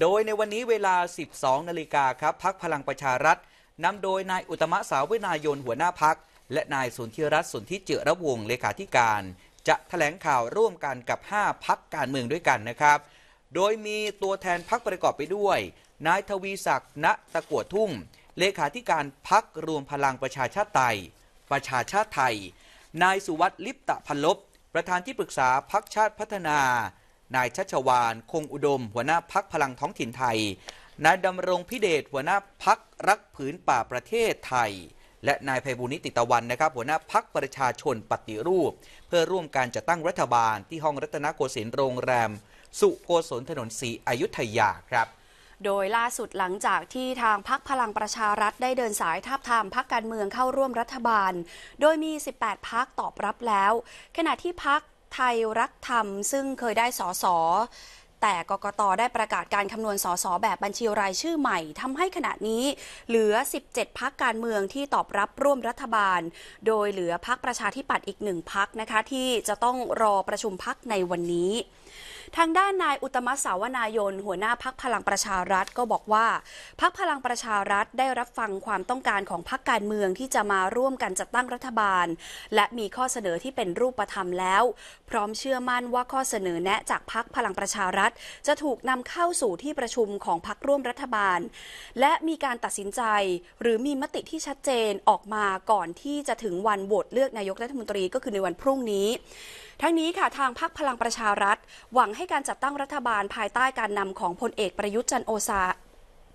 โดยในวันนี้เวลา 12 นาฬิกาครับ พักพลังประชารัฐนำโดยนายอุตมะสาวนายนหัวหน้าพัก และนายสุนทรรัตน์สุนทิเจรวงเลขาธิการ จะถแถลงข่าวร่วมกันกับ 5พักการเมืองด้วยกันนะครับ โดยมีตัวแทนพักประกอบไปด้วย นายทวีศักดิ์ณตะกวดทุ่ง เลขาธิการพักรวมพลังประชาชาติไทยประชาชาติไทย นายสุวัตลิปตะพันลบประธานที่ปรึกษาพักชาติพัฒนานายชัชวานคงอุดม หัวหน้าพักพลังท้องถิ่นไทย นายดำรงพิเดชหัวหน้าพักรักผืนป่าประเทศไทย และนายไพบุญิติตะวันนะครับ หัวหน้าพักประชาชนปฏิรูป เพื่อร่วมการจัดตั้งรัฐบาล ที่ห้องรัตนโกสินทร์โรงแรม สุโกศลถนนสีอยุธยาครับ โดยล่าสุดหลังจากที่ทางพักพลังประชารัฐ ได้เดินสายทาบทามพักการเมืองเข้าร่วมรัฐบาล โดยมี 18พักตอบรับแล้ว ขณะที่พักไทยรักธรรมซึ่งเคยได้สอสอ แต่กกตได้ประกาศการคำนวณสสแบบบัญชีรายชื่อใหม่ทำให้ขณะนี้ เหลือ 17 พักการเมืองที่ตอบรับร่วมรัฐบาล โดยเหลือพักประชาธิปัตย์อีกหนึ่งพักนะคะ ที่จะต้องรอประชุมพักในวันนี้ทางด้านนายอุตมะสาวนายน หัวหน้าพักพลังประชารัฐ ก็บอกว่า พักพลังประชารัฐได้รับฟังความต้องการของพักการเมืองที่จะมาร่วมกันจัดตั้งรัฐบาล และมีข้อเสนอที่เป็นรูปธรรมแล้ว พร้อมเชื่อมั่นว่าข้อเสนอแนะจากพักพลังประชารัฐจะถูกนำเข้าสู่ที่ประชุมของพักร่วมรัฐบาล และมีการตัดสินใจ หรือมีมติที่ชัดเจนออกมาก่อนที่จะถึงวันโหวตเลือกนายกรัฐมนตรีก็คือในวันพรุ่งนี้ทั้งนี้ค่ะทางพรรคพลังประชารัฐ หวังให้การจัดตั้งรัฐบาลภายใต้การนำของพลเอกประยุทธ์จันโอชา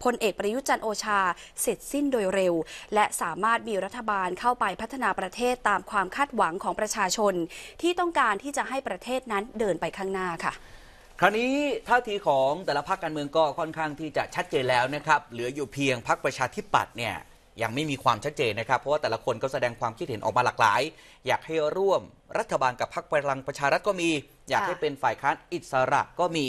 พลเอกประยุทธ์จันโอชาเสร็จสิ้นโดยเร็ว และสามารถมีรัฐบาลเข้าไปพัฒนาประเทศตามความคาดหวังของประชาชน ที่ต้องการที่จะให้ประเทศนั้นเดินไปข้างหน้าค่ะ คราวนี้ท่าทีของแต่ละพรรคการเมืองก็ค่อนข้างที่จะชัดเจนแล้วนะครับเหลืออยู่เพียงพรรคประชาธิปัตย์เนี่ยยังไม่มีความชัดเจนนะครับ เพราะว่าแต่ละคนก็แสดงความคิดเห็นออกมาหลากหลาย อยากให้ร่วม รัฐบาลกับพรรคพลังประชารัฐก็มี อยากให้เป็นฝ่ายค้านอิสระก็มี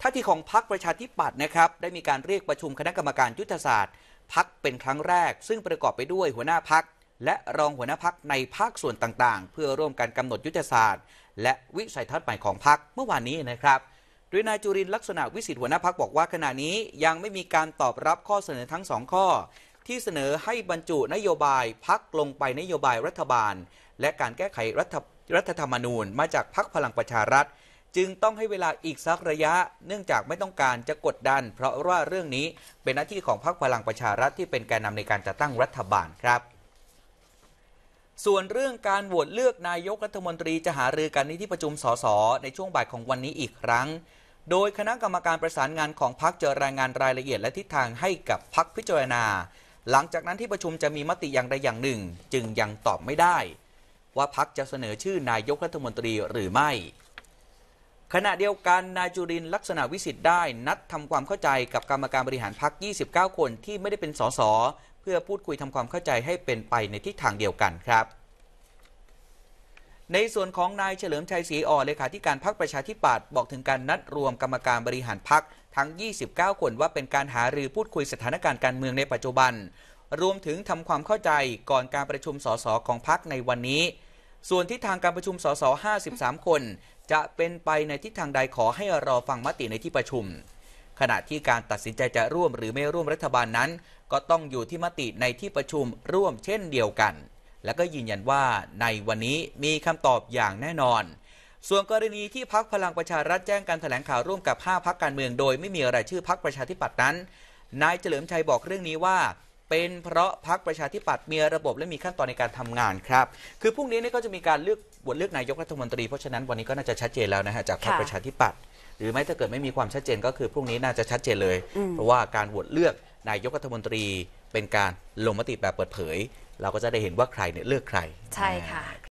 ท่าทีของพรรคประชาธิปัตย์นะครับได้มีการเรียกประชุมคณะกรรมการยุทธศาสตร์พรรคเป็นครั้งแรก ซึ่งประกอบไปด้วยหัวหน้าพรรคและรองหัวหน้าพักในภาคส่วนต่างๆ เพื่อร่วมกันกำหนดยุทธศาสตร์ และวิสัยทัศน์ใหม่ของพักเมื่อวานนี้นะครับโดยนายจุรินลักษณะวิสิทธิหัวหน้าพักบอกว่าขณะนี้ยังไม่มีการตอบรับข้อเสนอทั้งสองข้อที่เสนอให้บรรจุนโยบายพักลงไปนโยบายรัฐบาล และการแก้ไขรัฐรัฐธรรมนูญ มาจากพักพลังประชารัฐ จึงต้องให้เวลาอีกสักระยะ เนื่องจากไม่ต้องการจะกดดัน เพราะว่าเรื่องนี้เป็นหน้าที่ของพักพลังประชารัฐที่เป็นแกนนาในการจัดตั้งรัฐบาลครับ ส่วนเรื่องการโหวตเลือกนายกรัฐมนตรีจะหารือกันในที่ประชุมสสในช่วงบ่ายของวันนี้อีกครั้ง โดยคณะกรรมการประสานงานของพักจะรายงานรายละเอียดและทิศทางให้กับพักพิจารณาหลังจากนั้นที่ประชุมจะมีมติอย่างใดอย่างหนึ่ง จึงยังตอบไม่ได้ ว่าพักจะเสนอชื่อนายกรัฐมนตรีหรือไม่ ขณะเดียวกัน นายจุรินลักษณะวิสิทธิ์ได้ นัดทำความเข้าใจกับกรรมการบริหารพัก 29 คนที่ไม่ได้เป็นสสเพื่อพูดคุยทำความเข้าใจให้เป็นไปในทิศทางเดียวกันครับในส่วนของนายเฉลิมชัยศรีอ่อนเลขาธิการพรรคประชาธิปัตย์บอกถึงการนัดรวมกรรมการบริหารพรรคทั้ง 29 คนว่าเป็นการหารือพูดคุยสถานการณ์การเมืองในปัจจุบัน รวมถึงทำความเข้าใจก่อนการประชุมสสของพรรคในวันนี้ส่วนทิศทางการประชุมสส 53 คน จะเป็นไปในทิศทางใดขอให้รอฟังมติในที่ประชุมขณะที่การตัดสินใจจะร่วมหรือไม่ร่วมรัฐบาลนั้น ก็ต้องอยู่ที่มติในที่ประชุมร่วมเช่นเดียวกันและก็ยืนยันว่าในวันนี้มีคำตอบอย่างแน่นอน ส่วนกรณีที่พักพลังประชารัฐแจ้งการแถลงข่าวร่วมกับ5พักการเมืองโดย ไม่มีรายชื่อพักประชาธิปัตย์นั้น นายเฉลิมชัยบอกเรื่องนี้ว่า เป็นเพราะพักประชาธิปัตย์มีระบบและมีขั้นตอนในการทำงานครับ คือพรุ่งนี้นี่ก็จะมีการเลือกบทเลือกนายกรัฐมนตรี เพราะฉะนั้นวันนี้ก็น่าจะชัดเจนแล้วนะฮะจากพรรคประชาธิปัตย์หรือไม่ถ้าเกิดไม่มีความชัดเจน ก็คือพรุ่งนี้น่าจะชัดเจนเลย เพราะว่าการโหวตเลือกนายกรัฐมนตรีเป็นการลงมติแบบเปิดเผย เราก็จะได้เห็นว่าใครเนี่ยเลือกใคร ใช่ค่ะ